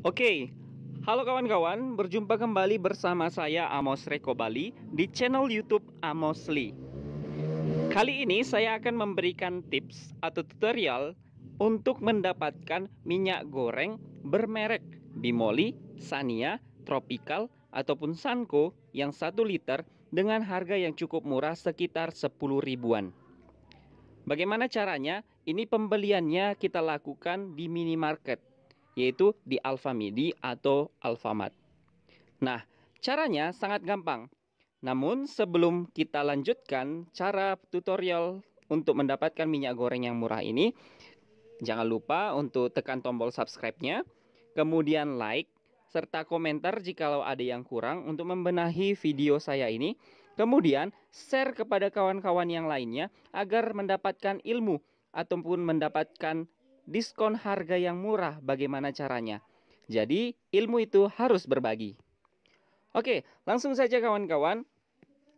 Oke, halo kawan-kawan, berjumpa kembali bersama saya Amos Reko Bali di channel YouTube Amos Lee. Kali ini saya akan memberikan tips atau tutorial untuk mendapatkan minyak goreng bermerek Bimoli, Sania, Tropical, ataupun Sanko yang 1 liter dengan harga yang cukup murah sekitar 10 ribuan. Bagaimana caranya? Ini pembeliannya kita lakukan di minimarket yaitu di Alfamidi atau Alfamart. Nah, caranya sangat gampang. Namun sebelum kita lanjutkan cara tutorial untuk mendapatkan minyak goreng yang murah ini, jangan lupa untuk tekan tombol subscribe-nya, kemudian like, serta komentar jika ada yang kurang untuk membenahi video saya ini. Kemudian share kepada kawan-kawan yang lainnya agar mendapatkan ilmu ataupun mendapatkan diskon harga yang murah. Bagaimana caranya? Jadi, ilmu itu harus berbagi. Oke, langsung saja kawan-kawan.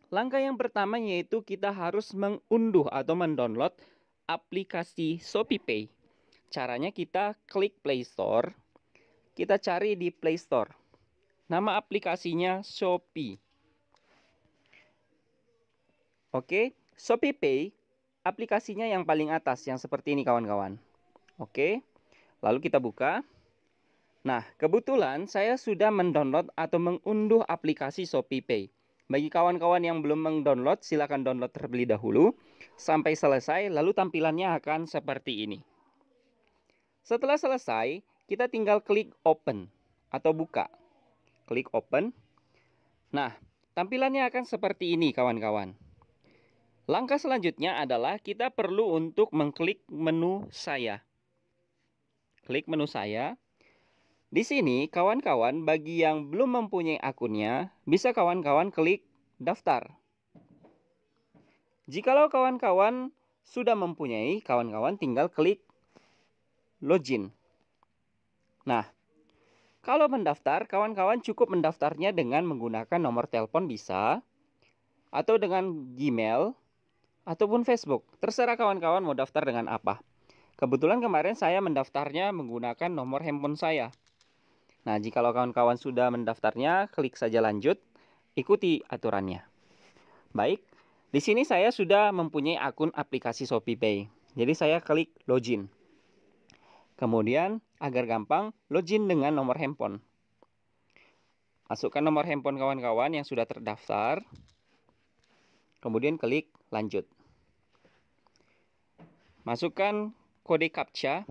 Langkah yang pertama yaitu kita harus mengunduh atau mendownload aplikasi ShopeePay. Caranya kita klik Play Store. Kita cari di Play Store. Nama aplikasinya Shopee. Oke, ShopeePay aplikasinya yang paling atas yang seperti ini kawan-kawan. Oke. Lalu kita buka. Nah, kebetulan saya sudah mendownload atau mengunduh aplikasi Shopee Pay. Bagi kawan-kawan yang belum mendownload, silakan download terlebih dahulu sampai selesai lalu tampilannya akan seperti ini. Setelah selesai, kita tinggal klik open atau buka. Klik open. Nah, tampilannya akan seperti ini kawan-kawan. Langkah selanjutnya adalah kita perlu untuk mengklik menu saya. Klik menu saya. Di sini, kawan-kawan, bagi yang belum mempunyai akunnya, bisa kawan-kawan klik daftar. Jikalau kawan-kawan sudah mempunyai, kawan-kawan tinggal klik login. Nah, kalau mendaftar, kawan-kawan cukup mendaftarnya dengan menggunakan nomor telepon bisa, atau dengan Gmail, ataupun Facebook. Terserah kawan-kawan mau daftar dengan apa. Kebetulan kemarin saya mendaftarnya menggunakan nomor handphone saya. Nah, jika kawan-kawan sudah mendaftarnya, klik saja lanjut, ikuti aturannya. Baik, di sini saya sudah mempunyai akun aplikasi ShopeePay. Jadi saya klik login. Kemudian agar gampang, login dengan nomor handphone. Masukkan nomor handphone kawan-kawan yang sudah terdaftar. Kemudian klik lanjut. Masukkan kode captcha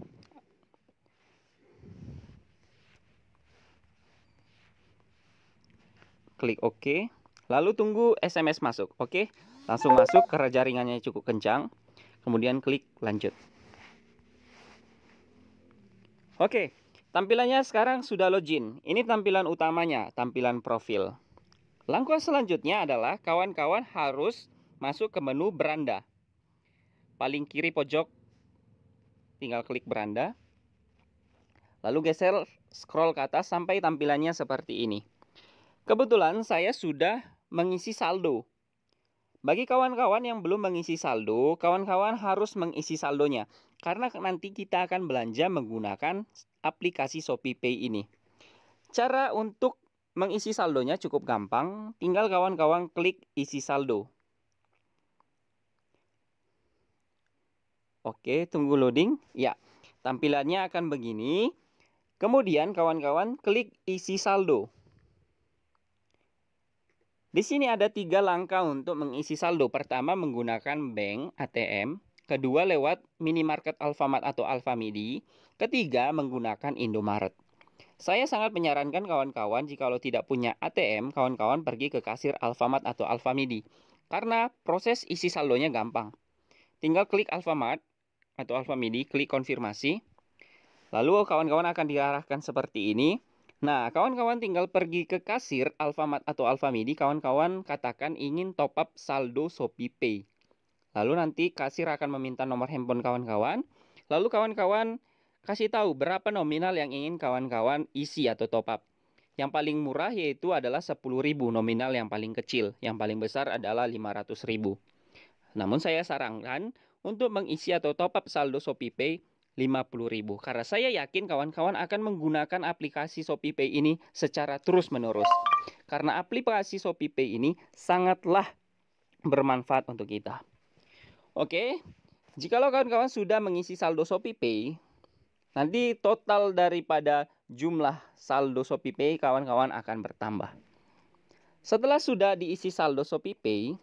klik OK lalu tunggu SMS masuk oke langsung masuk karena jaringannya cukup kencang kemudian klik lanjut oke tampilannya sekarang sudah login ini tampilan utamanya tampilan profil langkah selanjutnya adalah kawan-kawan harus masuk ke menu beranda paling kiri pojok tinggal klik beranda. Lalu geser scroll ke atas sampai tampilannya seperti ini. Kebetulan saya sudah mengisi saldo. Bagi kawan-kawan yang belum mengisi saldo, kawan-kawan harus mengisi saldonya. Karena nanti kita akan belanja menggunakan aplikasi Shopee Pay ini. Cara untuk mengisi saldonya cukup gampang, tinggal kawan-kawan klik isi saldo. Oke, tunggu loading. Ya, tampilannya akan begini. Kemudian kawan-kawan klik isi saldo. Di sini ada tiga langkah untuk mengisi saldo. Pertama menggunakan bank ATM. Kedua lewat minimarket Alfamart atau Alfamidi. Ketiga menggunakan Indomaret. Saya sangat menyarankan kawan-kawan jika lo tidak punya ATM, kawan-kawan pergi ke kasir Alfamart atau Alfamidi. Karena proses isi saldonya gampang. Tinggal klik Alfamart, atau Alpha MIDI, klik konfirmasi. Lalu kawan-kawan akan diarahkan seperti ini. Nah, kawan-kawan tinggal pergi ke kasir Alfamart atau Alfamidi, kawan-kawan katakan ingin top up saldo Shopee Pay. Lalu nanti kasir akan meminta nomor handphone kawan-kawan. Lalu kawan-kawan kasih tahu berapa nominal yang ingin kawan-kawan isi atau top up. Yang paling murah yaitu adalah 10.000 nominal yang paling kecil, yang paling besar adalah 500.000. Namun saya sarankan untuk mengisi atau top up saldo ShopeePay 50.000 karena saya yakin kawan-kawan akan menggunakan aplikasi ShopeePay ini secara terus-menerus. Karena aplikasi ShopeePay ini sangatlah bermanfaat untuk kita. Oke. Jikalau kawan-kawan sudah mengisi saldo ShopeePay, nanti total daripada jumlah saldo ShopeePay kawan-kawan akan bertambah. Setelah sudah diisi saldo ShopeePay,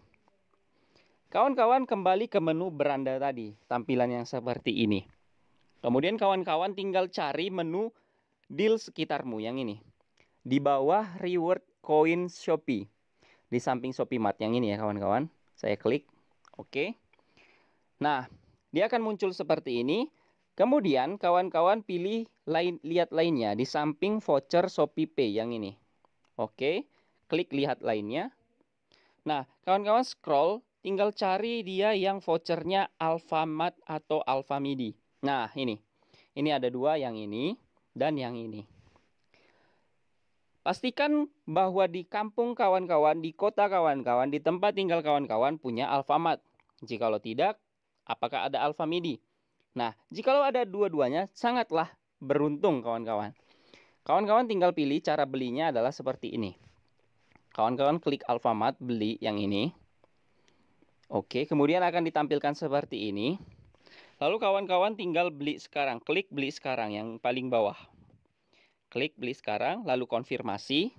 Kawan-kawan kembali ke menu beranda tadi, tampilan yang seperti ini. Kemudian kawan-kawan tinggal cari menu deal sekitarmu yang ini. Di bawah reward coin Shopee. Di samping Shopee Mart yang ini ya kawan-kawan. Saya klik. Oke. Nah, dia akan muncul seperti ini. Kemudian kawan-kawan pilih lain lihat lainnya di samping voucher Shopee Pay yang ini. Oke. Klik lihat lainnya. Nah, kawan-kawan scroll tinggal cari dia yang vouchernya Alfamart atau Alfamidi. Nah, ini. Ini ada dua, yang ini dan yang ini. Pastikan bahwa di kampung kawan-kawan, di kota kawan-kawan, di tempat tinggal kawan-kawan punya Alfamart. lo tidak, apakah ada Alfamidi? Nah, jika lo ada dua-duanya, sangatlah beruntung kawan-kawan. Kawan-kawan tinggal pilih cara belinya adalah seperti ini. Kawan-kawan klik Alfamart, beli yang ini. Oke, kemudian akan ditampilkan seperti ini. Lalu kawan-kawan tinggal beli sekarang, klik beli sekarang yang paling bawah. Klik beli sekarang, lalu konfirmasi.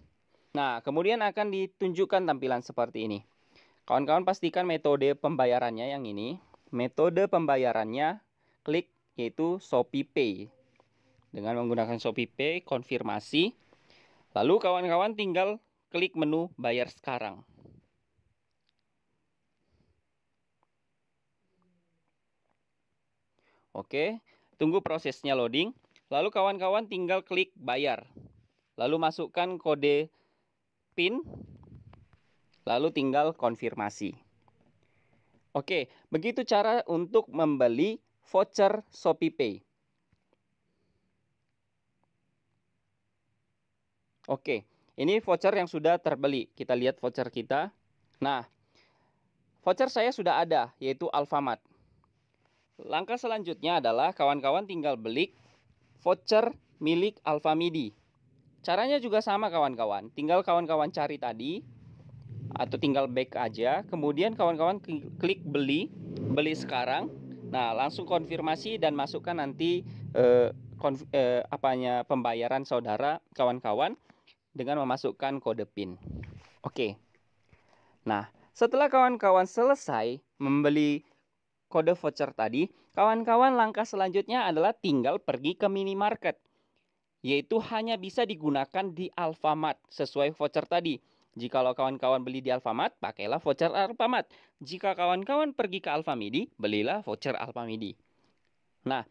Nah, kemudian akan ditunjukkan tampilan seperti ini. Kawan-kawan pastikan metode pembayarannya yang ini. Metode pembayarannya klik yaitu Shopee Pay. Dengan menggunakan Shopee Pay, konfirmasi. Lalu kawan-kawan tinggal klik menu bayar sekarang. Oke, tunggu prosesnya loading. Lalu kawan-kawan tinggal klik bayar. Lalu masukkan kode PIN. Lalu tinggal konfirmasi. Oke, begitu cara untuk membeli voucher ShopeePay. Oke, ini voucher yang sudah terbeli. Kita lihat voucher kita. Nah, voucher saya sudah ada, yaitu Alfamart. Langkah selanjutnya adalah kawan-kawan tinggal beli voucher milik Alfamidi. Caranya juga sama kawan-kawan, tinggal kawan-kawan cari tadi atau tinggal back aja, kemudian kawan-kawan klik beli, beli sekarang. Nah, langsung konfirmasi dan masukkan nanti eh, eh, apanya pembayaran saudara kawan-kawan dengan memasukkan kode PIN. Oke. Nah, setelah kawan-kawan selesai membeli kode voucher tadi, kawan-kawan langkah selanjutnya adalah tinggal pergi ke minimarket. Yaitu hanya bisa digunakan di Alfamart sesuai voucher tadi. Jika kawan-kawan beli di Alfamart, pakailah voucher Alfamart. Jika kawan-kawan pergi ke Alfamidi, belilah voucher Alfamidi. Nah,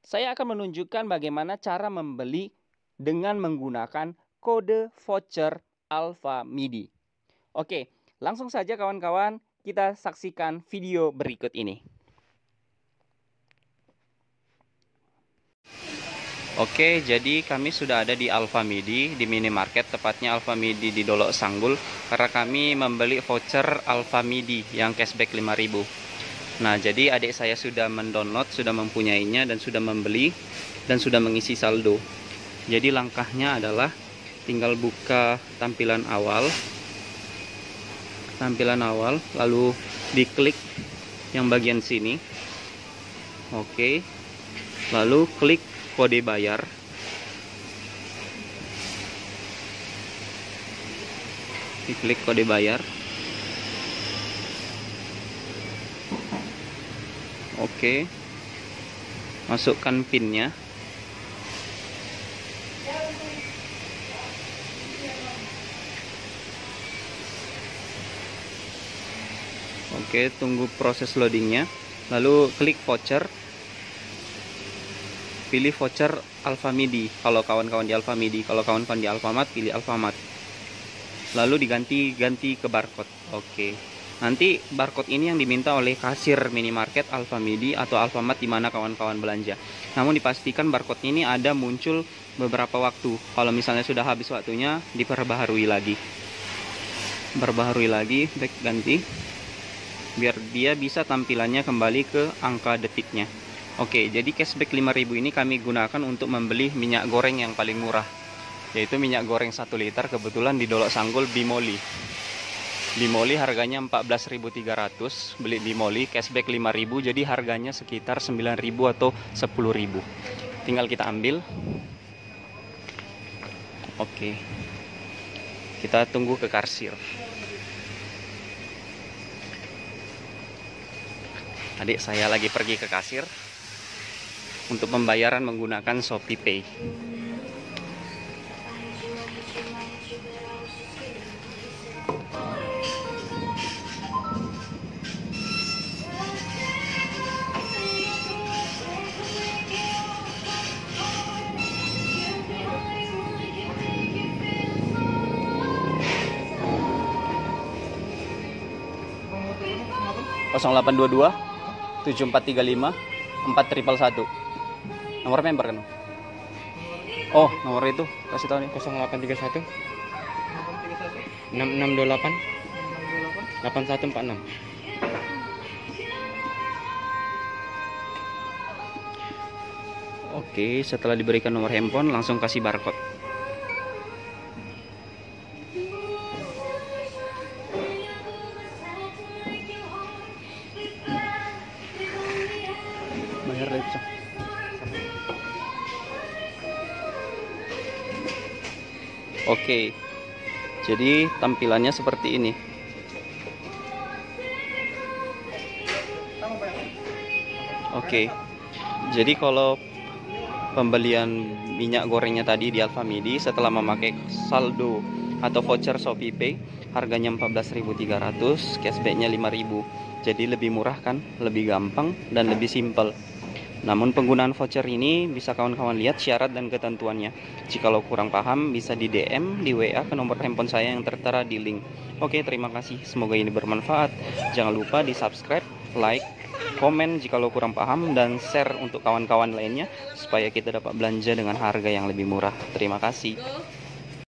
saya akan menunjukkan bagaimana cara membeli dengan menggunakan kode voucher Alfamidi. Oke, langsung saja kawan-kawan kita saksikan video berikut ini. Oke, jadi kami sudah ada di Alfamidi, di minimarket, tepatnya Alfamidi di Dolok Sanggul, karena kami membeli voucher Alfamidi yang cashback 5000 Nah, jadi adik saya sudah mendownload, sudah mempunyainya, dan sudah membeli, dan sudah mengisi saldo. Jadi langkahnya adalah tinggal buka tampilan awal, tampilan awal lalu diklik yang bagian sini oke lalu klik kode bayar klik kode bayar oke masukkan pinnya Oke, tunggu proses loadingnya. Lalu klik voucher. Pilih voucher Alfamidi. Kalau kawan-kawan di Alfamidi, kalau kawan-kawan di Alfamart pilih Alfamart. Lalu diganti ganti ke barcode. Oke. Nanti barcode ini yang diminta oleh kasir minimarket Alfamidi atau Alfamart di mana kawan-kawan belanja. Namun dipastikan barcode ini ada muncul beberapa waktu. Kalau misalnya sudah habis waktunya, diperbaharui lagi. Perbaharui lagi, back ganti biar dia bisa tampilannya kembali ke angka detiknya Oke jadi cashback 5000 ini kami gunakan untuk membeli minyak goreng yang paling murah yaitu minyak goreng 1 liter kebetulan di Dolok Sanggul Bimoli Bimoli harganya 14.300 beli Bimoli cashback 5.000 jadi harganya sekitar 9.000 atau 10.000 tinggal kita ambil Oke kita tunggu ke karsir Adik saya lagi pergi ke kasir untuk pembayaran menggunakan Shopee Pay. delapan dua dua 7435 4111 nomor member kan oh nomor itu kasih tahu nih 0831 6628 8146 Oke, setelah diberikan nomor handphone, langsung kasih barcode. Oke. Jadi tampilannya seperti ini. Oke. Jadi kalau pembelian minyak gorengnya tadi di Alfamidi setelah memakai saldo atau voucher ShopeePay harganya 14.300 cashbacknya 5.000 jadi lebih murah kan lebih gampang dan lebih simple namun penggunaan voucher ini bisa kawan-kawan lihat syarat dan ketentuannya. jika lo kurang paham bisa di DM, di WA ke nomor handphone saya yang tertera di link. Oke, terima kasih. Semoga ini bermanfaat. Jangan lupa di subscribe, like, komen jika lo kurang paham, dan share untuk kawan-kawan lainnya supaya kita dapat belanja dengan harga yang lebih murah. Terima kasih.